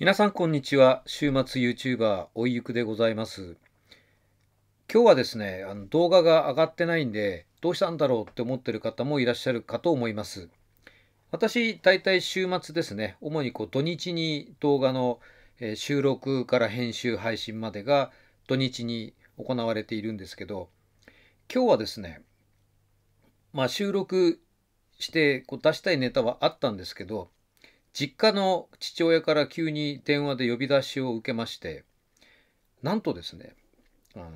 皆さんこんにちは週末 YouTuber おいゆくでございます今日はですねあの動画が上がってないんでどうしたんだろうって思ってる方もいらっしゃるかと思います私大体週末ですね主にこう土日に動画の収録から編集配信までが土日に行われているんですけど今日はですねまあ収録してこう出したいネタはあったんですけど実家の父親から急に電話で呼び出しを受けましてなんとですねあの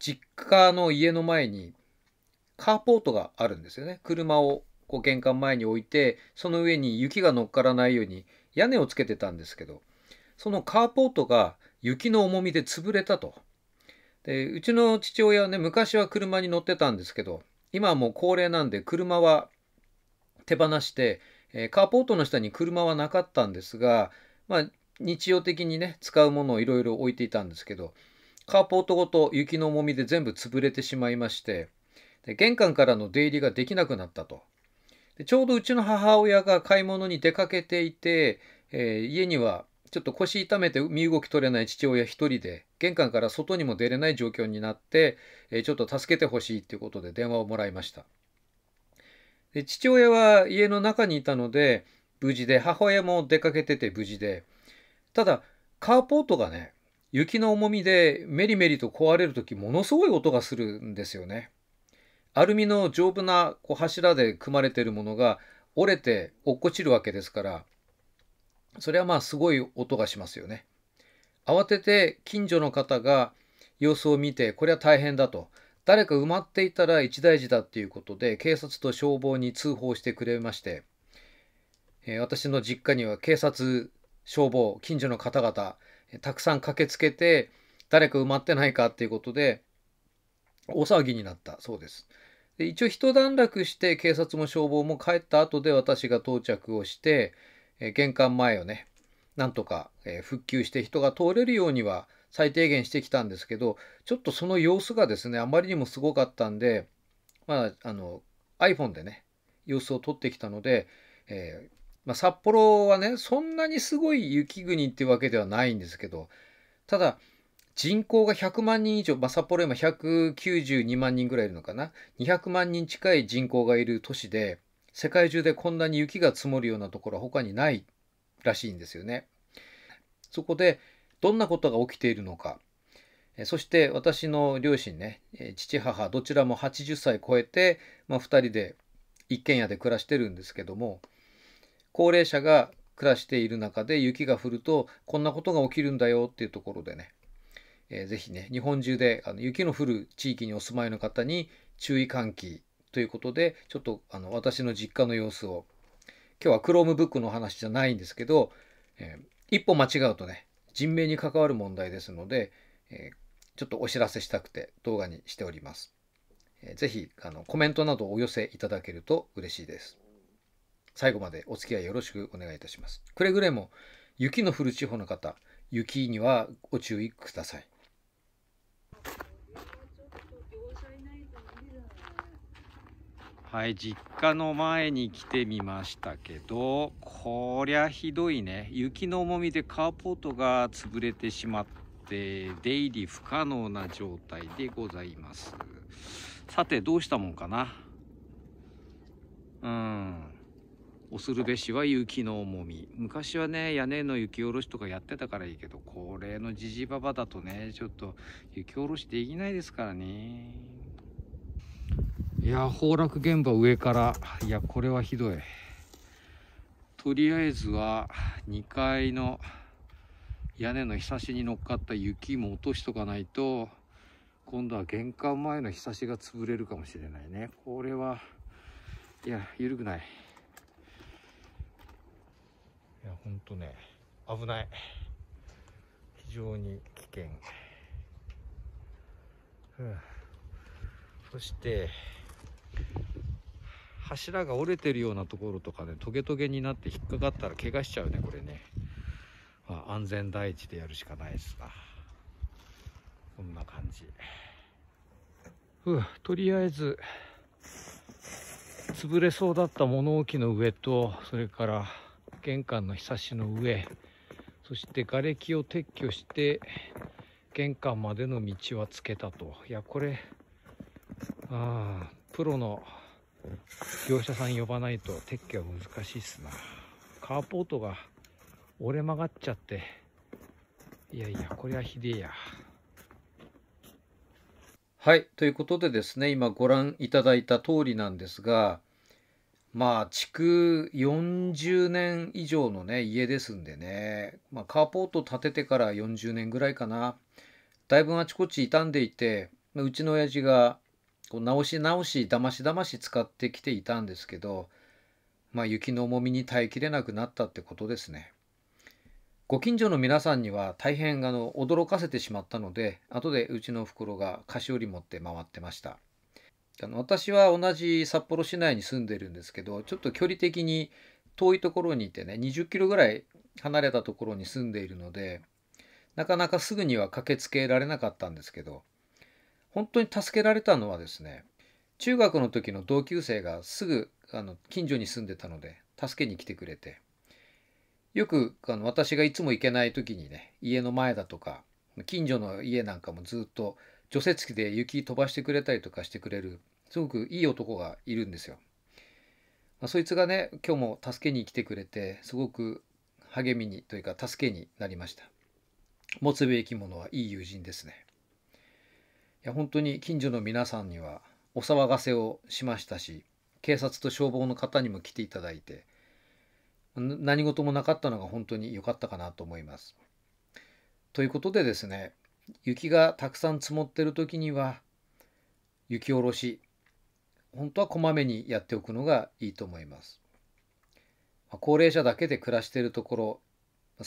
実家の家の前にカーポートがあるんですよね車をこう玄関前に置いてその上に雪が乗っからないように屋根をつけてたんですけどそのカーポートが雪の重みで潰れたとでうちの父親はね昔は車に乗ってたんですけど今はもう高齢なんで車は手放してえカーポートの下に車はなかったんですが、まあ、日常的にね、使うものをいろいろ置いていたんですけど、カーポートごと雪の重みで全部潰れてしまいまして、で玄関からの出入りができなくなったとで。ちょうどうちの母親が買い物に出かけていて、えー、家にはちょっと腰痛めて身動き取れない父親一人で、玄関から外にも出れない状況になって、えー、ちょっと助けてほしいっていうことで電話をもらいました。父親は家の中にいたので無事で母親も出かけてて無事でただカーポートがね雪の重みでメリメリと壊れる時ものすごい音がするんですよね。アルミの丈夫なこう柱で組まれてるものが折れて落っこちるわけですからそれはまあすごい音がしますよね。慌てて近所の方が様子を見てこれは大変だと誰か埋まっていたら一大事だっていうことで警察と消防に通報してくれまして、えー、私の実家には警察消防近所の方々たくさん駆けつけて誰か埋まってないかっていうことで大騒ぎになったそうです。で一応一段落して警察も消防も帰った後で私が到着をして、え玄関前をねなんとか、え復旧して人が通れるようには最低限してきたんですけどちょっとその様子がですねあまりにもすごかったんで、まあ、あの iPhone でね様子を撮ってきたので、えー、まあ、札幌はねそんなにすごい雪国ってわけではないんですけどただ人口が100万人以上、まあ、札幌今192万人ぐらいいるのかな200万人近い人口がいる都市で世界中でこんなに雪が積もるようなところは他にないらしいんですよね。そこでどんなことが起きているのか、そして私の両親ね、父母どちらも80歳超えて、まあ、2人で一軒家で暮らしてるんですけども高齢者が暮らしている中で雪が降るとこんなことが起きるんだよっていうところでね、えー、ぜひね日本中であの雪の降る地域にお住まいの方に注意喚起ということでちょっとあの私の実家の様子を今日は Chromebook の話じゃないんですけど、えー、一歩間違うとね人命に関わる問題ですので、えちょっとお知らせしたくて動画にしております。えー、ぜひあのコメントなどお寄せいただけると嬉しいです。最後までお付き合いよろしくお願いいたします。くれぐれも雪の降る地方の方、雪にはご注意ください。はい実家の前に来てみましたけどこりゃひどいね雪の重みでカーポートが潰れてしまって出入り不可能な状態でございますさてどうしたもんかなうん恐るべしは雪の重み昔はね屋根の雪下ろしとかやってたからいいけどこれのじじばばだとねちょっと雪下ろしできないですからねいや崩落現場上からいやこれはひどいとりあえずは2階の屋根のひさしに乗っかった雪も落としとかないと今度は玄関前のひさしが潰れるかもしれないねこれはいや緩くないいやほんとね危ない非常に危険、そして柱が折れてるようなところとかねトゲトゲになって引っかかったら怪我しちゃうねこれね、まあ、安全第一でやるしかないですがこんな感じふうとりあえず潰れそうだった物置の上とそれから玄関のひさしの上そして瓦礫を撤去して玄関までの道はつけたといやこれああプロの業者さん呼ばないと撤去は難しいっすな。カーポートが折れ曲がっちゃって、いやいや、これはひでえや。はい、ということでですね、今ご覧いただいた通りなんですが、まあ、築40年以上のね、家ですんでね、まあ、カーポート建ててから40年ぐらいかな。だいぶあちこち傷んでいて、うちの親父がこう直し直しだましだまし使ってきていたんですけど、まあ、雪の重みに耐えきれなくなったってことですね。ご近所の皆さんには大変あの驚かせてしまったので後でうちの袋が菓子折り持って回ってましたあの私は同じ札幌市内に住んでるんですけどちょっと距離的に遠いところにいてね20キロぐらい離れたところに住んでいるのでなかなかすぐには駆けつけられなかったんですけど本当に助けられたのはですね中学の時の同級生がすぐあの近所に住んでたので助けに来てくれてよくあの私がいつも行けない時にね家の前だとか近所の家なんかもずっと除雪機で雪飛ばしてくれたりとかしてくれるすごくいい男がいるんですよ。まあ、そいつがね今日も助けに来てくれてすごく励みにというか助けになりました。持つべきものはいい友人ですね。や本当に近所の皆さんにはお騒がせをしましたし警察と消防の方にも来ていただいて何事もなかったのが本当に良かったかなと思います。ということでですね雪がたくさん積もってる時には雪下ろし本当はこまめにやっておくのがいいと思います。高齢者だけで暮らしているところ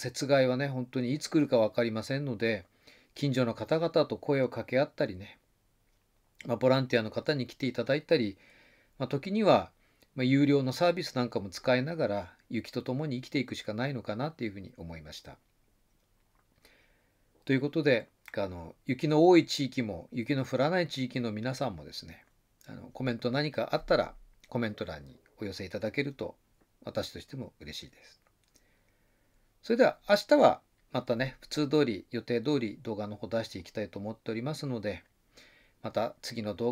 雪害はね本当にいつ来るか分かりませんので近所の方々と声を掛け合ったりね、まあ、ボランティアの方に来ていただいたり、まあ、時には、ま有料のサービスなんかも使いながら雪とともに生きていくしかないのかなっていうふうに思いました。ということであの雪の多い地域も雪の降らない地域の皆さんもですねあのコメント何かあったらコメント欄にお寄せいただけると私としても嬉しいです。それでは明日はまたね、普通通り、予定通り動画の方出していきたいと思っておりますので、また次の動画